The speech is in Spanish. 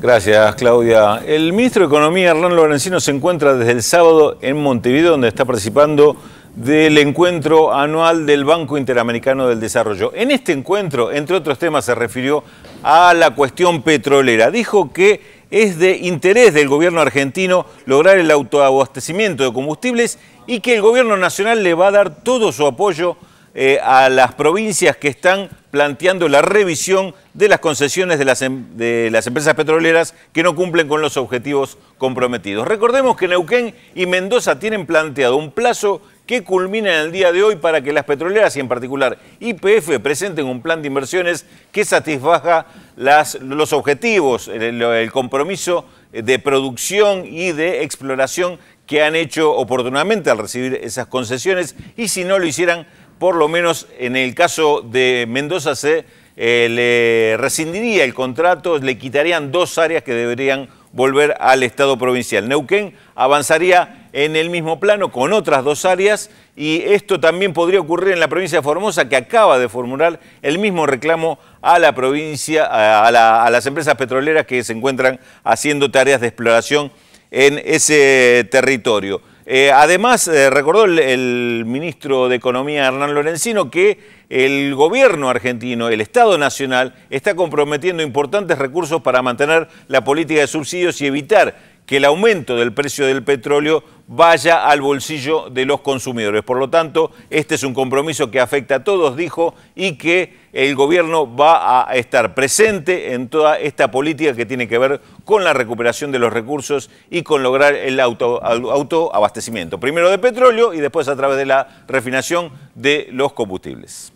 Gracias, Claudia. El ministro de Economía, Hernán Lorenzino, se encuentra desde el sábado en Montevideo, donde está participando del encuentro anual del Banco Interamericano del Desarrollo. En este encuentro, entre otros temas, se refirió a la cuestión petrolera. Dijo que es de interés del gobierno argentino lograr el autoabastecimiento de combustibles y que el gobierno nacional le va a dar todo su apoyo eh, a las provincias que están planteando la revisión de las concesiones em, de las, empresas petroleras que no cumplen con los objetivos comprometidos. Recordemos que Neuquén y Mendoza tienen planteado un plazo que culmina en el día de hoy para que las petroleras y en particular YPF presenten un plan de inversiones que satisfaga los objetivos, el compromiso de producción y de exploración que han hecho oportunamente al recibir esas concesiones y si no lo hicieran por lo menos en el caso de Mendoza se eh, le rescindiría el contrato, le quitarían dos áreas que deberían volver al Estado provincial. Neuquén avanzaría en el mismo plano con otras dos áreas y esto también podría ocurrir en la provincia de Formosa que acaba de formular el mismo reclamo a la provincia, a, a las empresas petroleras que se encuentran haciendo tareas de exploración en ese territorio. Eh, además, eh, recordó el, ministro de Economía Hernán Lorenzino que el gobierno argentino, el Estado Nacional, está comprometiendo importantes recursos para mantener la política de subsidios y evitar que el aumento del precio del petróleo vaya al bolsillo de los consumidores. Por lo tanto, este es un compromiso que afecta a todos, dijo, y que el gobierno va a estar presente en toda esta política que tiene que ver con la recuperación de los recursos y con lograr el auto, autoabastecimiento, primero de petróleo y después a través de la refinación de los combustibles.